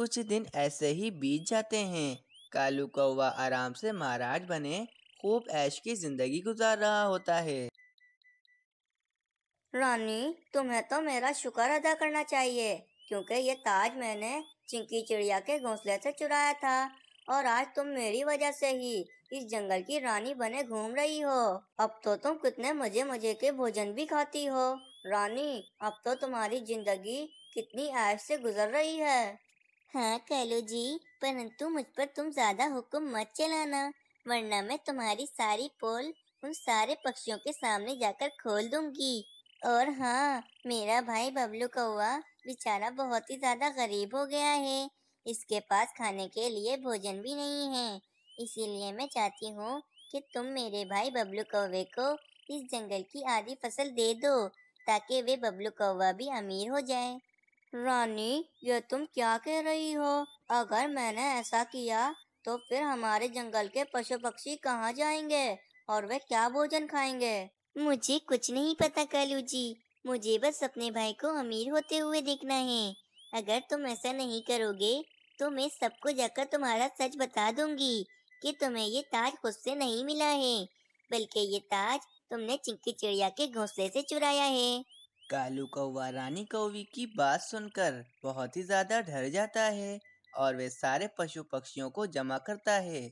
कुछ दिन ऐसे ही बीत जाते हैं कालू कौवा आराम से महाराज बने खूब ऐश की जिंदगी गुजार रहा होता है रानी तुम्हें तो मेरा शुक्र अदा करना चाहिए क्योंकि ये ताज मैंने चिंकी चिड़िया के घोंसले से चुराया था और आज तुम मेरी वजह से ही इस जंगल की रानी बने घूम रही हो अब तो तुम कितने मजे मजे के भोजन भी खाती हो रानी अब तो तुम्हारी जिंदगी कितनी ऐश से गुजर रही है हाँ कैलो जी परंतु मुझ पर तुम ज्यादा हुक्म मत चलाना वरना मैं तुम्हारी सारी पोल उन सारे पक्षियों के सामने जाकर खोल दूंगी और हाँ मेरा भाई बबलू कौआ बेचारा बहुत ही ज्यादा गरीब हो गया है इसके पास खाने के लिए भोजन भी नहीं है इसीलिए मैं चाहती हूँ कि तुम मेरे भाई बबलू कौवे को इस जंगल की आधी फसल दे दो ताकि वे बबलू कौवा भी अमीर हो जाए रानी ये तुम क्या कह रही हो अगर मैंने ऐसा किया तो फिर हमारे जंगल के पशु पक्षी कहाँ जाएंगे और वे क्या भोजन खाएंगे मुझे कुछ नहीं पता कालू जी मुझे बस अपने भाई को अमीर होते हुए देखना है अगर तुम ऐसा नहीं करोगे तो मैं सबको जाकर तुम्हारा सच बता दूंगी कि तुम्हें ये ताज खुद से नहीं मिला है बल्कि ये ताज तुमने चिंकी चिड़िया के घोंसले से चुराया है कालू कौवा रानी कौवी की बात सुनकर बहुत ही ज्यादा डर जाता है और वे सारे पशु पक्षियों को जमा करता है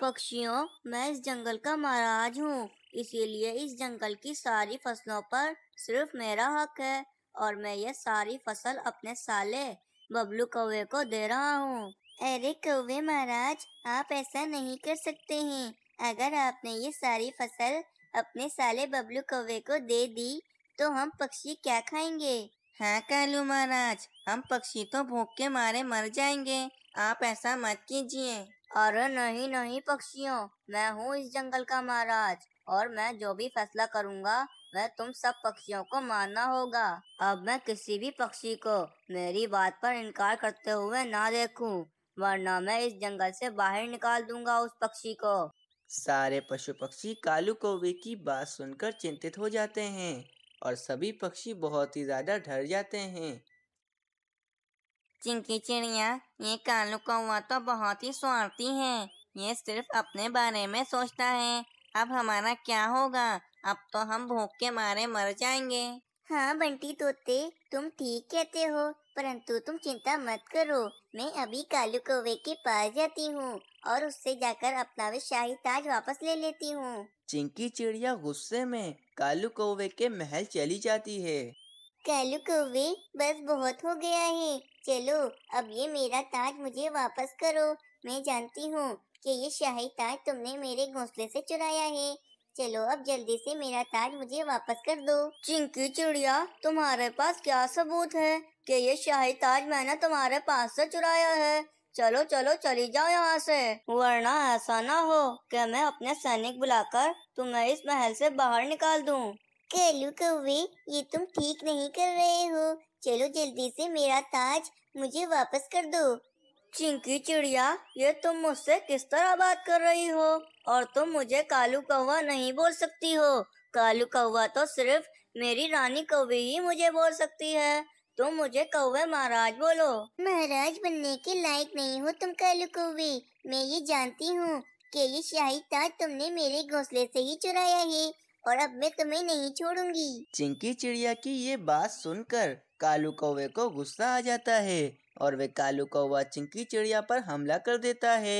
पक्षियों मैं इस जंगल का महाराज हूँ इसीलिए इस जंगल की सारी फसलों पर सिर्फ मेरा हक है और मैं ये सारी फसल अपने साले बबलू कौवे को दे रहा हूँ अरे कौवे महाराज आप ऐसा नहीं कर सकते हैं अगर आपने ये सारी फसल अपने साले बबलू कौवे को दे दी तो हम पक्षी क्या खाएंगे हाँ कालू महाराज हम पक्षी तो भूख के मारे मर जाएंगे आप ऐसा मत कीजिए अरे नहीं नहीं पक्षियों मैं हूँ इस जंगल का महाराज और मैं जो भी फैसला करूँगा मैं तुम सब पक्षियों को मानना होगा अब मैं किसी भी पक्षी को मेरी बात पर इनकार करते हुए ना देखूं, वरना मैं इस जंगल से बाहर निकाल दूंगा उस पक्षी को सारे पशु पक्षी कालू कौवे की बात सुनकर चिंतित हो जाते हैं और सभी पक्षी बहुत ही ज्यादा डर जाते हैं चिंकी चिड़िया ये कालू कौवा तो बहुत ही स्वार्थी है ये सिर्फ अपने बारे में सोचता है अब हमारा क्या होगा अब तो हम भूख के मारे मर जाएंगे हाँ बंटी तोते तुम ठीक कहते हो परंतु तुम चिंता मत करो मैं अभी कालू कौवे के पास जाती हूँ और उससे जाकर अपना वे शाही ताज वापस ले लेती हूँ चिंकी चिड़िया गुस्से में कालू कौवे के महल चली जाती है कालू कौवे बस बहुत हो गया है चलो अब ये मेरा ताज मुझे वापस करो मैं जानती हूँ कि ये शाही ताज तुमने मेरे घोंसले से चुराया है चलो अब जल्दी से मेरा ताज मुझे वापस कर दो चिंकी चिड़िया तुम्हारे पास क्या सबूत है कि ये शाही ताज मैंने तुम्हारे पास से चुराया है चलो चलो चली जाओ यहाँ से वरना ऐसा ना हो कि मैं अपने सैनिक बुलाकर तुम्हें इस महल से बाहर निकाल दूँ कलू कौवे ये तुम ठीक नहीं कर रहे हो चलो जल्दी से मेरा ताज मुझे वापस कर दो चिंकी चिड़िया ये तुम मुझसे किस तरह बात कर रही हो और तुम मुझे कालू कौवा नहीं बोल सकती हो कालू कौवा तो सिर्फ मेरी रानी कौवे ही मुझे बोल सकती है तुम मुझे कौवे महाराज बोलो महाराज बनने के लायक नहीं हो तुम कालू कौवे मैं ये जानती हूँ कि ये शाही ताज तुमने मेरे घोंसले से ही चुराया है और अब मैं तुम्हें नहीं छोड़ूंगी चिंकी चिड़िया की ये बात सुनकर कालू कौवे को गुस्सा आ जाता है और वे कालू कौवा चिंकी चिड़िया पर हमला कर देता है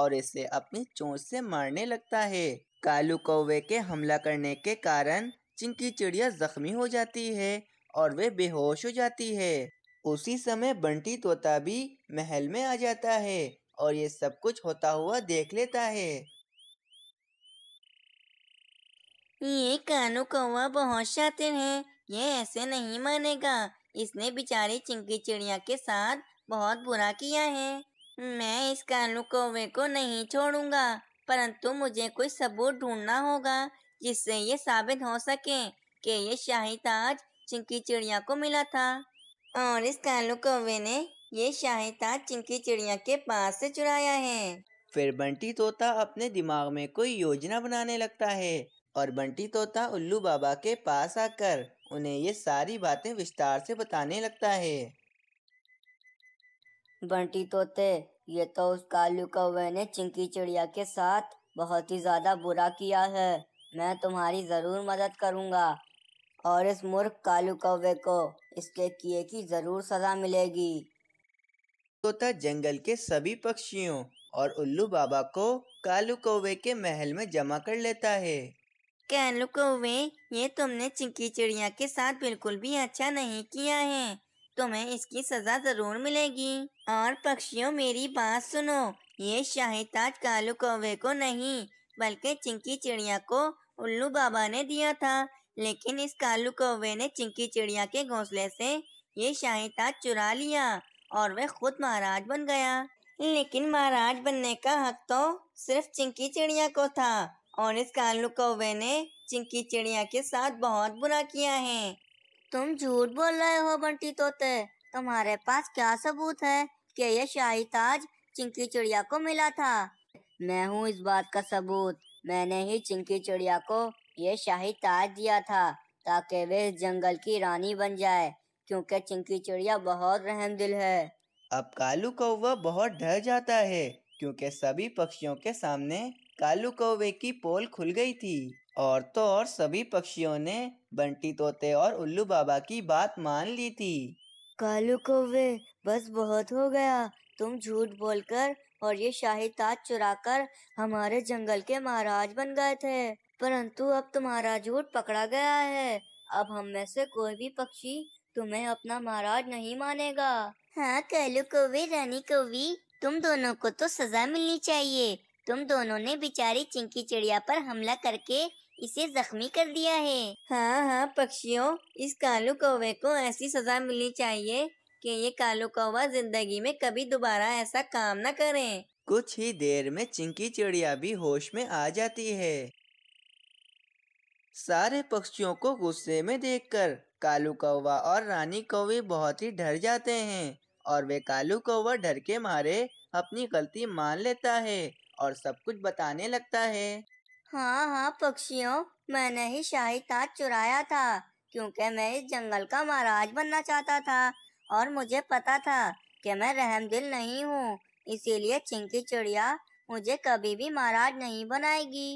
और इसे अपनी चोंच से मारने लगता है कालू कौवे के हमला करने के कारण चिंकी चिड़िया जख्मी हो जाती है और वे बेहोश हो जाती है उसी समय बंटी तोता भी महल में आ जाता है और ये सब कुछ होता हुआ देख लेता है ये कानू कौवा बहुत शातिर है ये ऐसे नहीं मानेगा इसने बेचारी चिंकी चिड़िया के साथ बहुत बुरा किया है मैं इस कानू कौवे को नहीं छोड़ूंगा परंतु मुझे कोई सबूत ढूंढना होगा जिससे ये साबित हो सके कि ये शाही ताज चिंकी चिड़िया को मिला था और इस कालू कौवे ने ये शाही ताज चिंकी चिड़िया के पास से चुराया है फिर बंटी तोता अपने दिमाग में कोई योजना बनाने लगता है और बंटी तोता उल्लू बाबा के पास आकर उन्हें ये सारी बातें विस्तार से बताने लगता है बंटी तोते ये तो उस कालू कौवे ने चिंकी चिड़िया के साथ बहुत ही ज्यादा बुरा किया है मैं तुम्हारी जरूर मदद करूंगा और इस मूर्ख कालू कौवे को इसके किए की जरूर सजा मिलेगी तोता जंगल के सभी पक्षियों और उल्लू बाबा को कालू कौवे के महल में जमा कर लेता है कालू कौवे ये तुमने चिंकी चिड़िया के साथ बिल्कुल भी अच्छा नहीं किया है तुम्हें इसकी सजा जरूर मिलेगी और पक्षियों मेरी बात सुनो ये शाही ताज कालू कौवे को नहीं बल्कि चिंकी चिड़िया को उल्लू बाबा ने दिया था लेकिन इस कालू कौवे ने चिंकी चिड़िया के घोंसले से ये शाही ताज चुरा लिया और वह खुद महाराज बन गया लेकिन महाराज बनने का हक तो सिर्फ चिंकी चिड़िया को था और इस कालू कौवे ने चिंकी चिड़िया के साथ बहुत बुरा किया है तुम झूठ बोल रहे हो बंटी तोते तुम्हारे पास क्या सबूत है कि यह शाही ताज चिंकी चिड़िया को मिला था मैं हूँ इस बात का सबूत मैंने ही चिंकी चिड़िया को ये शाही ताज दिया था ताकि वे जंगल की रानी बन जाए क्योंकि चिंकी चिड़िया बहुत रहम दिल है अब कालू कौवा बहुत डर जाता है क्योंकि सभी पक्षियों के सामने कालू कौवे की पोल खुल गई थी और तो और सभी पक्षियों ने बंटी तोते और उल्लू बाबा की बात मान ली थी कालू कौवे बस बहुत हो गया तुम झूठ बोलकर और ये शाही ताज चुराकर हमारे जंगल के महाराज बन गए थे परंतु अब तुम्हारा झूठ पकड़ा गया है अब हम में से कोई भी पक्षी तुम्हें अपना महाराज नहीं मानेगा हाँ कालू कौवे रानी कौवी तुम दोनों को तो सजा मिलनी चाहिए तुम दोनों ने बेचारी चिंकी चिड़िया पर हमला करके इसे जख्मी कर दिया है हाँ हाँ पक्षियों इस कालू कौवे को ऐसी सजा मिलनी चाहिए कि ये कालू कौवा जिंदगी में कभी दोबारा ऐसा काम न करें कुछ ही देर में चिंकी चिड़िया भी होश में आ जाती है सारे पक्षियों को गुस्से में देखकर कालू कौवा और रानी कौवे बहुत ही डर जाते हैं और वे कालू कौवा डर के मारे अपनी गलती मान लेता है और सब कुछ बताने लगता है हाँ हाँ पक्षियों मैंने ही शाही ताज चुराया था क्योंकि मैं इस जंगल का महाराज बनना चाहता था और मुझे पता था कि मैं रहम दिल नहीं हूँ इसीलिए चिंकी चिड़िया मुझे कभी भी महाराज नहीं बनाएगी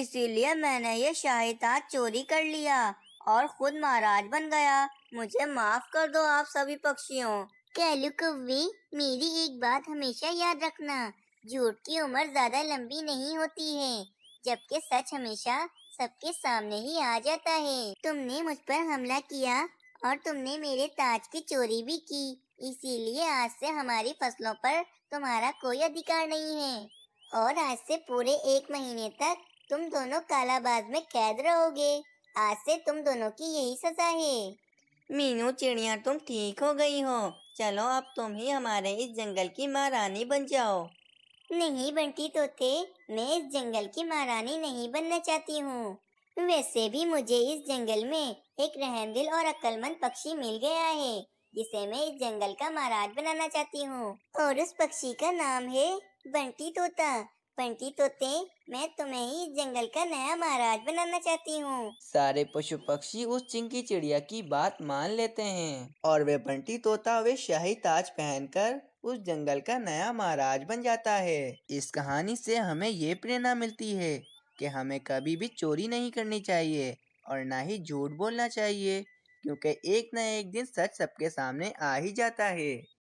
इसीलिए मैंने ये शाही ताज चोरी कर लिया और खुद महाराज बन गया मुझे माफ कर दो आप सभी पक्षियों कहलू कव्वी मेरी एक बात हमेशा याद रखना झूठ की उम्र ज्यादा लंबी नहीं होती है जबकि सच हमेशा सबके सामने ही आ जाता है तुमने मुझ पर हमला किया और तुमने मेरे ताज की चोरी भी की इसीलिए आज से हमारी फसलों पर तुम्हारा कोई अधिकार नहीं है और आज से पूरे एक महीने तक तुम दोनों कालाबाज में कैद रहोगे आज से तुम दोनों की यही सजा है मीनू चिड़िया तुम ठीक हो गई हो चलो अब तुम ही हमारे इस जंगल की महारानी बन जाओ नहीं बंटी तोते मैं इस जंगल की महारानी नहीं बनना चाहती हूँ वैसे भी मुझे इस जंगल में एक रहमदिल और अक्लमंद पक्षी मिल गया है जिसे मैं इस जंगल का महाराज बनाना चाहती हूँ और उस पक्षी का नाम है बंटी तोता बंटी तोते मैं तुम्हें ही इस जंगल का नया महाराज बनाना चाहती हूँ सारे पशु पक्षी उस चिंकी चिड़िया की बात मान लेते हैं और वे बंटी तोता वे शाही ताज पहनकर उस जंगल का नया महाराज बन जाता है इस कहानी से हमें ये प्रेरणा मिलती है कि हमें कभी भी चोरी नहीं करनी चाहिए और ना ही झूठ बोलना चाहिए क्योंकि एक न एक दिन सच सबके सामने आ ही जाता है